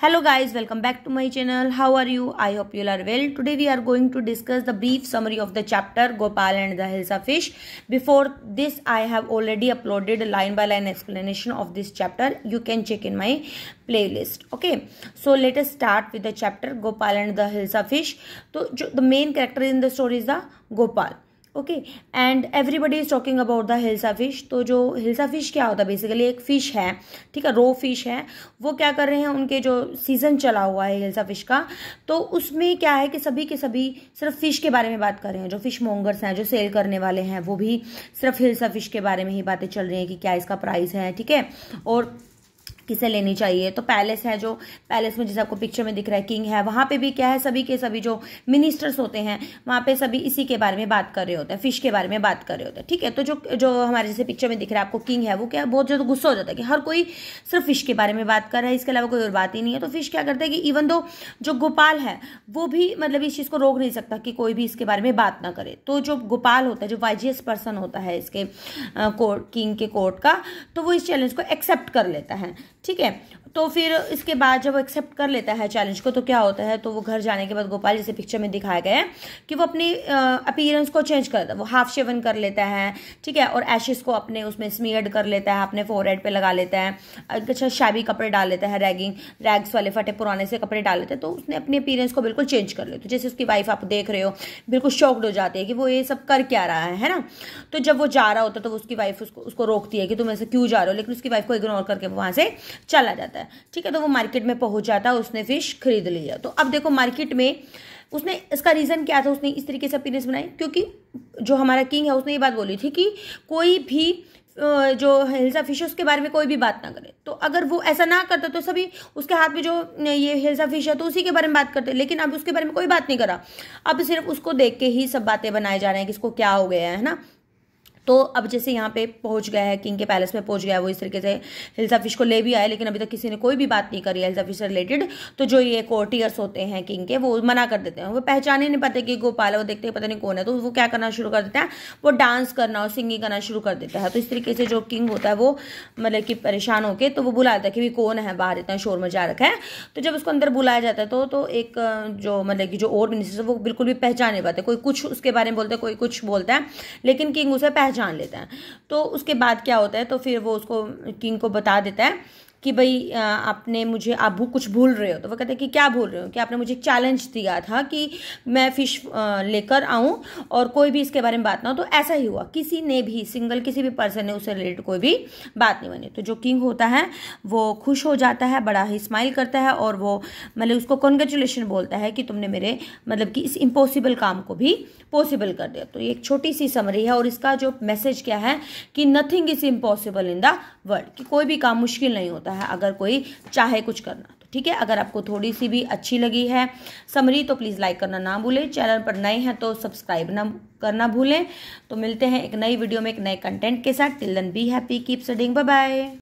hello guys welcome back to my channel how are you i hope you are well today we are going to discuss the brief summary of the chapter gopal and the hilsa fish before this i have already uploaded line by line explanation of this chapter you can check in my playlist okay so let us start with the chapter gopal and the hilsa fish so the main character in the story is the gopal okay and everybody is talking about the hilsa fish तो जो hilsa fish क्या होता है basically एक fish है ठीक है रो fish है वो क्या कर रहे हैं उनके जो सीज़न चला हुआ है हिल्सा फिश का तो उसमें क्या है कि सभी के सभी सिर्फ फ़िश के बारे में बात कर रहे हैं जो फिश मोंगर्स हैं जो सेल करने वाले हैं वो भी सिर्फ हिल्सा फिश के बारे में ही बातें चल रही हैं कि क्या इसका प्राइस है ठीक है और किसे लेनी चाहिए तो पैलेस है जो पैलेस में जैसे आपको पिक्चर में दिख रहा है किंग है वहाँ पे भी क्या है सभी के सभी जो मिनिस्टर्स होते हैं वहाँ पे सभी इसी के बारे में बात कर रहे होते हैं फिश के बारे में बात कर रहे होते हैं ठीक है तो जो जो हमारे जैसे पिक्चर में दिख रहा है आपको किंग है वो क्या बहुत ज़्यादा गुस्सा हो जाता है कि हर कोई सिर्फ फिश के बारे में बात कर रहा है इसके अलावा कोई और बात ही नहीं है तो फिश क्या करता है कि इवन दो जो गोपाल है वो भी मतलब इस चीज़ को रोक नहीं सकता कि कोई भी इसके बारे में बात ना करे तो जो गोपाल होता है जो वाइजियस पर्सन होता है इसके कोर्ट किंग के कोर्ट का तो वो इस चैलेंज को एक्सेप्ट कर लेता है ठीक है तो फिर इसके बाद जब वो एक्सेप्ट कर लेता है चैलेंज को तो क्या होता है तो वो घर जाने के बाद गोपाल जैसे पिक्चर में दिखाया गया है कि वो अपनी अपीयरेंस को चेंज करता है वो हाफ शेवन कर लेता है ठीक है और एशेस को अपने उसमें स्मियर्ड कर लेता है अपने फोरहेड पे लगा लेता है अच्छा शाबी कपड़े डाल लेता है रैगिंग रैग्स वाले फटे पुराने से कपड़े डाल लेते हैं तो उसने अपनी अपीयरेंस को बिल्कुल चेंज कर लेते तो जैसे उसकी वाइफ आप देख रहे हो बिल्कुल शॉक्ड हो जाती है कि वो ये सब कर क्या रहा है है ना तो जब वो जा रहा होता है तो उसकी वाइफ उसको उसको रोकती है कि तुम ऐसे क्यों जा रहे हो लेकिन उसकी वाइफ को इग्नोर करके वहाँ से चला जाता है ठीक है तो वो मार्केट में पहुंच जाता है उसने फिश खरीद लिया तो अब देखो मार्केट में उसने इसका रीज़न क्या था उसने इस तरीके से अपीरेंस बनाई क्योंकि जो हमारा किंग है उसने ये बात बोली थी कि कोई भी जो हिल्सा फिश है उसके बारे में कोई भी बात ना करे तो अगर वो ऐसा ना करता तो सभी उसके हाथ में जो ये हिल्सा फिश है तो उसी के बारे में बात करते लेकिन अब उसके बारे में कोई बात नहीं करा अब सिर्फ उसको देख के ही सब बातें बनाए जा रहे हैं कि इसको क्या हो गया है ना तो अब जैसे यहाँ पे पहुँच गया है किंग के पैलेस में पहुँच गया है वो इस तरीके से हिल्सा फिश को ले भी आए लेकिन अभी तक किसी ने कोई भी बात नहीं करी है हिल्सा फिश से रिलेटेड तो जो ये कोर्टियर्स होते हैं किंग के वो मना कर देते हैं वो पहचाने नहीं पाते कि गोपाल है वो देखते हैं पता नहीं कौन है तो वो क्या करना शुरू कर देता है वो डांस करना और सिंगिंग करना शुरू कर देता है तो इस तरीके से जो किंग होता है वो मतलब कि परेशान होकर तो वो बुला देता है कि भाई कौन है बाहर इतना शोर में जा रखा है तो जब उसको अंदर बुलाया जाता है तो तो एक जो मतलब कि जो और मिनिस्टर वो बिल्कुल भी पहचान नहीं पाते कोई कुछ उसके बारे में बोलता है कोई कुछ बोलता है लेकिन किंग उसे पहचान जान लेता है तो उसके बाद क्या होता है तो फिर वो उसको किंग को बता देता है कि भाई आपने मुझे आप भू कुछ भूल रहे हो तो वो कहते हैं कि क्या भूल रहे हो कि आपने मुझे एक चैलेंज दिया था कि मैं फ़िश लेकर आऊँ और कोई भी इसके बारे में बात ना हो तो ऐसा ही हुआ किसी ने भी सिंगल किसी भी पर्सन ने उससे रिलेटेड कोई भी बात नहीं बनी तो जो किंग होता है वो खुश हो जाता है बड़ा ही स्माइल करता है और वो मतलब उसको कॉन्ग्रेचुलेशन बोलता है कि तुमने मेरे मतलब कि इस इम्पॉसिबल काम को भी पॉसिबल कर दिया तो ये एक छोटी सी समरी है और इसका जो मैसेज क्या है कि nothing is impossible in the world कि कोई भी काम मुश्किल नहीं होता सकता है अगर कोई चाहे कुछ करना तो ठीक है अगर आपको थोड़ी सी भी अच्छी लगी है समरी तो प्लीज़ लाइक करना ना भूलें चैनल पर नए हैं तो सब्सक्राइब ना करना भूलें तो मिलते हैं एक नई वीडियो में एक नए कंटेंट के साथ till then be happy keep studying bye